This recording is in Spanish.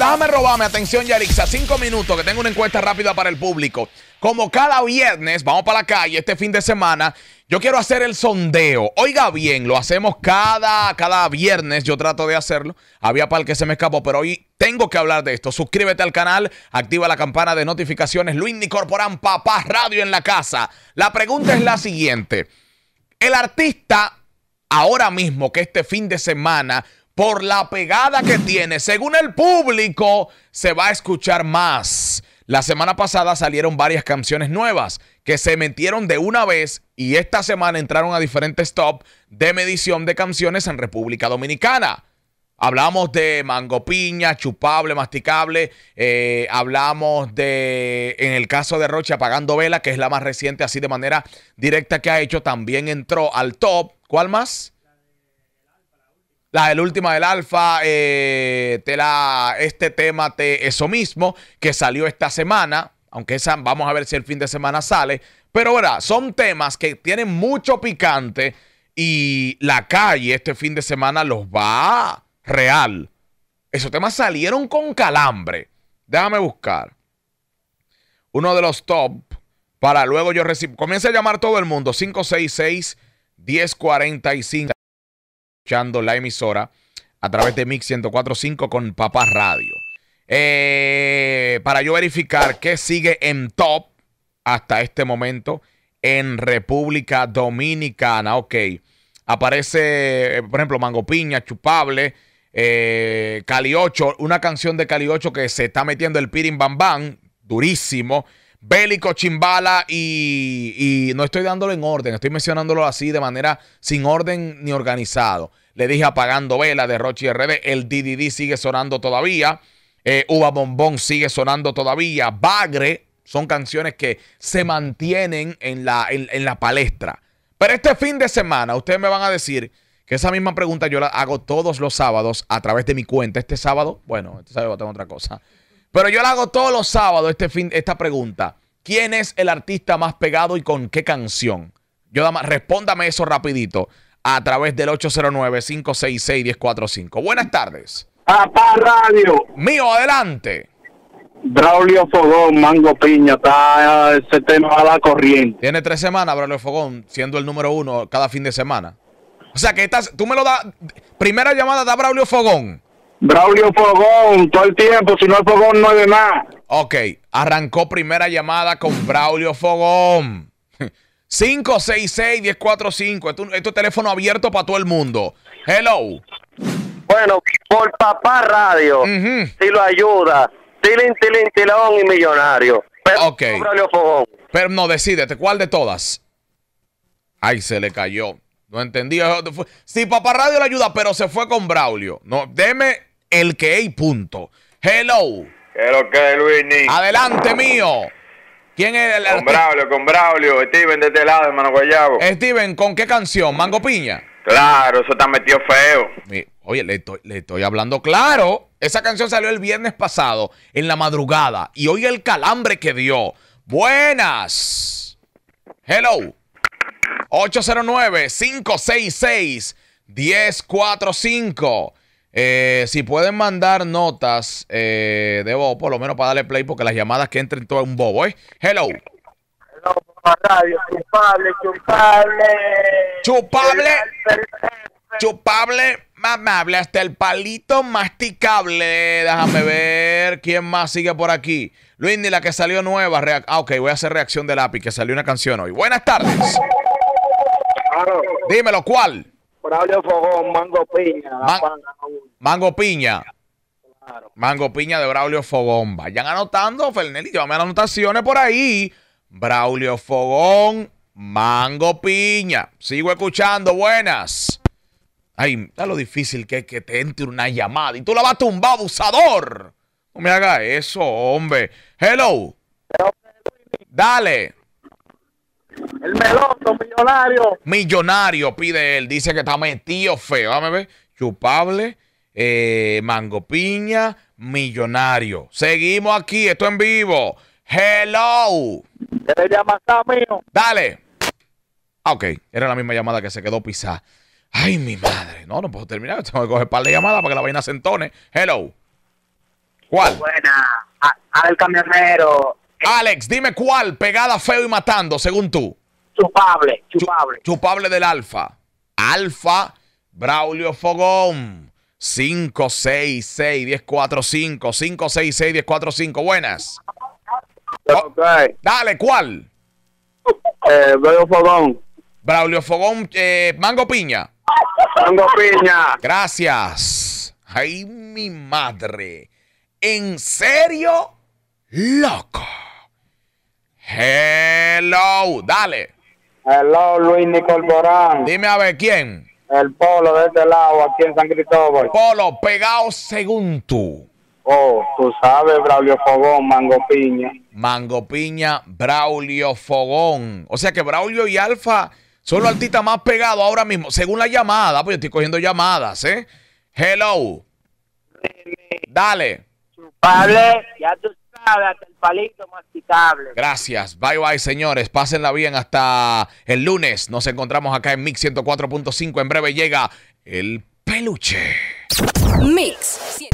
Déjame robarme, atención Yarixa, cinco minutos que tengo una encuesta rápida para el público. Como cada viernes, vamos para la calle este fin de semana, yo quiero hacer el sondeo. Oiga bien, lo hacemos cada, cada viernes, yo trato de hacerlo. Había para el que se me escapó, pero hoy tengo que hablar de esto. Suscríbete al canal, activa la campana de notificaciones. Luis Corporán, Papá Radio en la casa. La pregunta es la siguiente. El artista ahora mismo que este fin de semana por la pegada que tiene. Según el público, se va a escuchar más. La semana pasada salieron varias canciones nuevas que se metieron de una vez y esta semana entraron a diferentes top de medición de canciones en República Dominicana. Hablamos de mango piña, chupable, masticable. Eh, hablamos de, en el caso de Rocha apagando vela, que es la más reciente, así de manera directa que ha hecho. También entró al top. ¿Cuál más? La, del última del Alfa, eh, este tema, te, eso mismo, que salió esta semana, aunque vamos a ver si el fin de semana sale. Pero ahora son temas que tienen mucho picante y la calle este fin de semana los va real. Esos temas salieron con calambre. Déjame buscar. Uno de los top para luego yo recibo. Comienza a llamar todo el mundo. 566 1045 la emisora a través de Mix 1045 con Papá Radio. Eh, para yo verificar qué sigue en top hasta este momento en República Dominicana. Ok. Aparece, eh, por ejemplo, Mango Piña, Chupable, eh, Cali 8, una canción de Cali 8 que se está metiendo el Pirin Bam Bam, durísimo. Bélico, Chimbala y, y no estoy dándolo en orden, estoy mencionándolo así de manera sin orden ni organizado. Le dije apagando vela de Rochi RD, el DDD sigue sonando todavía, eh, Uva Bombón sigue sonando todavía, Bagre, son canciones que se mantienen en la, en la palestra. Pero este fin de semana ustedes me van a decir que esa misma pregunta yo la hago todos los sábados a través de mi cuenta. Este sábado, bueno, este sábado tengo otra cosa. Pero yo la hago todos los sábados este fin, esta pregunta. ¿Quién es el artista más pegado y con qué canción? Yo respóndame eso rapidito a través del 809-566-1045. Buenas tardes. Papá Radio. Mío, adelante. Braulio Fogón, Mango Piña, está ese tema a la corriente. Tiene tres semanas Braulio Fogón, siendo el número uno cada fin de semana. O sea que estás, tú me lo das, primera llamada da Braulio Fogón. Braulio Fogón, todo el tiempo, si no el Fogón no hay de nada. Ok, arrancó primera llamada con Braulio Fogón. 566-1045, esto, es teléfono abierto para todo el mundo. Hello. Bueno, por papá radio, si lo ayuda, tilín, tilín, tilón y millonario. Pero ok. Braulio Fogón. Pero no, decidete. ¿cuál de todas? Ay, se le cayó. No entendí. Eh, sí, Papá Radio le ayuda, pero se fue con Braulio. No, deme el que hay punto. Hello. ¡Hello, que es, Luis? Adelante, mío. ¿Quién es el Con Braulio, con Braulio. Steven, de este lado, hermano Guayabo. Steven, ¿con qué canción? ¿Mango Piña? Claro, eso está metido feo. Oye, le estoy, le estoy hablando claro. Esa canción salió el viernes pasado, en la madrugada. Y hoy el calambre que dio. Buenas. Hello. 809-566-1045. Eh, si pueden mandar notas eh, de Bobo, por lo menos para darle play, porque las llamadas que entren todo es un bobo, ¿eh? Hello. Hello, radio, chupable, chupable. Chupable. Chupable, mamable, hasta el palito masticable. Déjame ver quién más sigue por aquí. Luis, la que salió nueva. Ah, ok, voy a hacer reacción de lápiz, que salió una canción hoy. Buenas tardes. Claro. Dímelo, ¿cuál? Braulio Fogón, Mango Piña, Mango Piña. Mango Piña de Braulio Fogón. Vayan anotando, Fernelli, llévame las anotaciones por ahí. Braulio Fogón, Mango Piña. Sigo escuchando, buenas. Ay, está lo difícil que es que te entre una llamada y tú la vas a tumbar, abusador. No me haga eso, hombre. Hello. Dale. El meloso, millonario. Millonario, pide él. Dice que está metido feo. Dame ver. Chupable, eh, Mango Piña, Millonario. Seguimos aquí, esto en vivo. Hello. ¿Te Dale. Ah, ok. Era la misma llamada que se quedó pisada. Ay, mi madre. No, no puedo terminar. Tengo que coger par de llamadas para que la vaina se entone. Hello. ¿Cuál? Buena. Al camionero. Alex, dime cuál. Pegada feo y matando, según tú. Chupable, chupable. Chupable del alfa. Alfa, Braulio Fogón. 566-1045. 566-1045. Buenas. Dale, ¿cuál? Eh, Braulio Fogón. Braulio Fogón, eh, Mango Piña. Mango Piña. Gracias. Ay, mi madre. ¿En serio? Loco. Hello, dale. Hello, Luis Nicol Borán. Dime a ver quién. El polo de este lado, aquí en San Cristóbal. Polo, pegado según tú. Oh, tú sabes, Braulio Fogón, Mango Piña. Mango Piña, Braulio Fogón. O sea que Braulio y Alfa son los artistas más pegados ahora mismo, según la llamada, pues yo estoy cogiendo llamadas, ¿eh? Hello. Dale. Pablo, ya tú Gracias. Bye bye, señores. Pásenla bien hasta el lunes. Nos encontramos acá en Mix 104.5. En breve llega el peluche. Mix